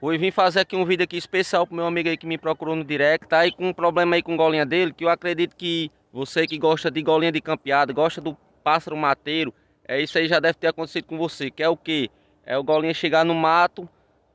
Hoje vim fazer aqui um vídeo aqui especial pro meu amigo aí que me procurou no direct. Tá aí com um problema aí com golinha dele, que eu acredito que você que gosta de golinha de campeada, gosta do pássaro mateiro, é isso aí já deve ter acontecido com você. Que é o que? É o golinha chegar no mato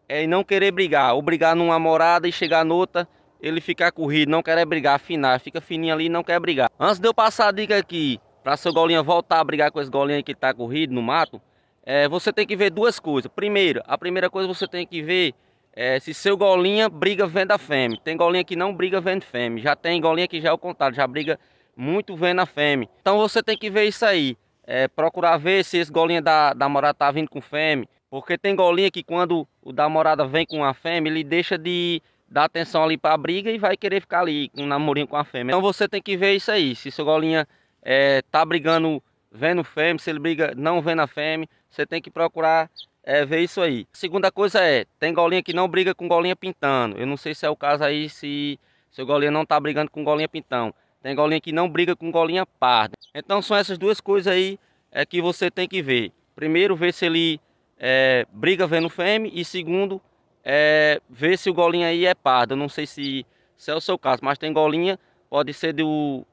é, e não querer brigar. Ou brigar numa morada e chegar noutra, ele ficar corrido, não querer é brigar, afinar, fica fininho ali e não quer brigar. Antes de eu passar a dica aqui, pra seu golinha voltar a brigar com esse golinha que tá corrido no mato, é, você tem que ver duas coisas. Primeiro, a primeira coisa você tem que ver é, se seu golinha briga vendo a fêmea. Tem golinha que não briga a fêmea. Já tem golinha que já é o contrário, já briga muito vendo a fêmea. Então você tem que ver isso aí. É, procurar ver se esse golinha da, da morada tá vindo com fêmea. Porque tem golinha que quando o da morada vem com a fêmea, ele deixa de dar atenção ali para a briga e vai querer ficar ali com um namorinho com a fêmea. Então você tem que ver isso aí. Se seu golinha é, tá brigando vendo fêmea, se ele briga não vendo a fêmea, você tem que procurar é ver isso aí. Segunda coisa é, tem golinha que não briga com golinha pintando. Eu não sei se é o caso aí, se seu golinha não tá brigando com golinha pintão. Tem golinha que não briga com golinha parda. Então são essas duas coisas aí é que você tem que ver. Primeiro, ver se ele é, briga vendo fêmea. E segundo, é, ver se o golinha aí é parda. Eu não sei se, se é o seu caso, mas tem golinha. Pode ser do...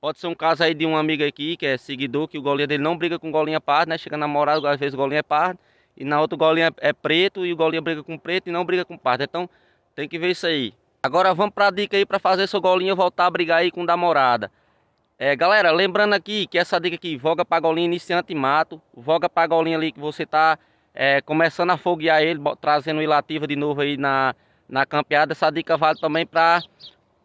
Pode ser um caso aí de um amigo aqui que é seguidor, que o golinha dele não briga com golinha parda, né? Chega namorado, às vezes golinha é parda e na outra o golinha é, é preto e o golinha briga com preto e não briga com pardo. Então tem que ver isso aí. Agora vamos para a dica aí para fazer seu golinha voltar a brigar aí com da morada. É, galera, lembrando aqui que essa dica aqui, voga para golinha iniciante e mato, voga para golinha ali que você tá é, começando a foguear ele, trazendo ele ativa de novo aí na, na campeada. Essa dica vale também para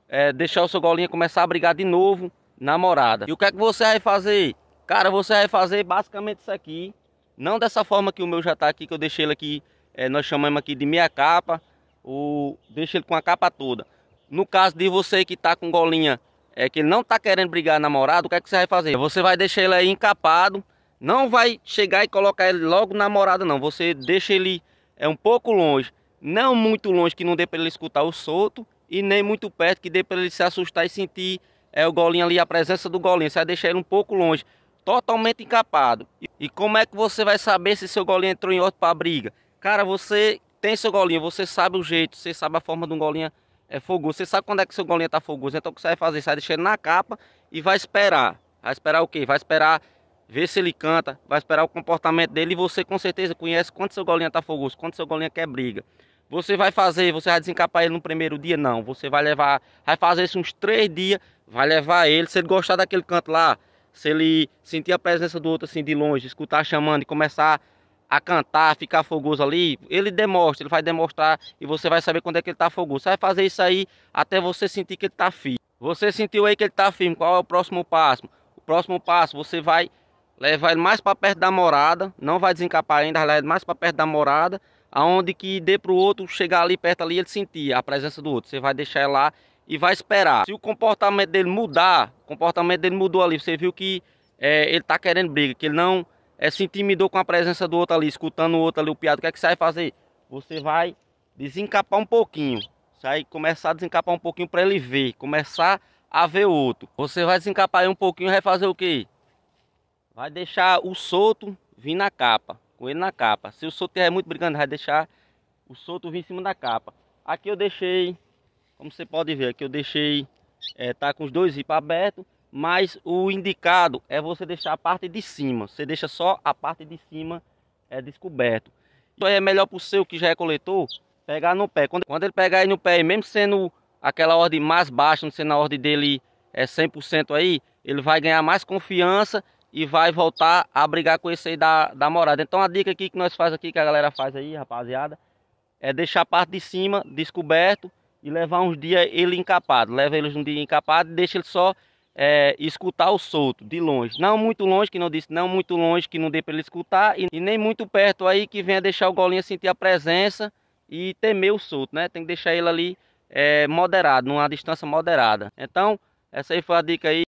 é, deixar o seu golinha começar a brigar de novo na morada. E o que é que você vai fazer? Cara, você vai fazer basicamente isso aqui. Não dessa forma que o meu já está aqui, que eu deixei ele aqui, é, nós chamamos aqui de meia capa, ou deixa ele com a capa toda. No caso de você que está com golinha, é que ele não está querendo brigar namorado, o que é que você vai fazer? Você vai deixar ele aí encapado, não vai chegar e colocar ele logo namorada não, você deixa ele é um pouco longe, não muito longe que não dê para ele escutar o solto e nem muito perto que dê para ele se assustar e sentir é, o golinho ali, a presença do golinho, você vai deixar ele um pouco longe, totalmente encapado. E como é que você vai saber se seu golinho entrou em outro para a briga? Cara, você tem seu golinho, você sabe o jeito, você sabe a forma de um golinha é fogoso. Você sabe quando é que seu golinho está fogoso. Então o que você vai fazer? deixar ele na capa e vai esperar. Vai esperar o quê? Vai esperar ver se ele canta, vai esperar o comportamento dele e você com certeza conhece quando seu golinho está fogoso, quando seu golinho quer briga. Você vai fazer, você vai desencapar ele no primeiro dia? Não, você vai levar, vai fazer isso uns três dias, vai levar ele, se ele gostar daquele canto lá, se ele sentir a presença do outro assim de longe, escutar chamando e começar a cantar, ficar fogoso ali, ele demonstra, ele vai demonstrar e você vai saber quando é que ele tá fogoso. Você vai fazer isso aí até você sentir que ele tá firme. Você sentiu aí que ele tá firme, qual é o próximo passo? O próximo passo você vai levar ele mais para perto da morada, não vai desencapar ainda, vai levar ele mais para perto da morada, aonde que dê pro outro chegar ali perto ali ele sentir a presença do outro. Você vai deixar ele lá e vai esperar. Se o comportamento dele mudar, o comportamento dele mudou ali, você viu que é, ele tá querendo briga, que ele não é, se intimidou com a presença do outro ali, escutando o outro ali, o piado, o que é que você vai fazer? Você vai desencapar um pouquinho, sai começar a desencapar um pouquinho para ele ver, começar a ver o outro. Você vai desencapar um pouquinho, vai fazer o quê? Vai deixar o solto vir na capa, com ele na capa. Se o solto estiver muito brigando, vai deixar o solto vir em cima da capa. Aqui eu deixei como você pode ver aqui, eu deixei, é, tá com os dois ripos abertos, mas o indicado é você deixar a parte de cima. Você deixa só a parte de cima é, descoberto. Então é melhor para o seu que já é coletor pegar no pé. Quando, quando ele pegar aí no pé, mesmo sendo aquela ordem mais baixa, não sendo a ordem dele é 100% aí, ele vai ganhar mais confiança e vai voltar a brigar com esse aí da, da morada. Então a dica aqui que nós faz aqui, que a galera faz aí, rapaziada, é deixar a parte de cima descoberto e levar uns dias ele encapado. Leva eles um dia encapado e deixa ele só é, escutar o solto, de longe. Não muito longe, que não disse, não muito longe, que não dê para ele escutar, e, e, nem muito perto aí que venha deixar o golinha sentir a presença e temer o solto, né? Tem que deixar ele ali é, moderado, numa distância moderada. Então, essa aí foi a dica aí.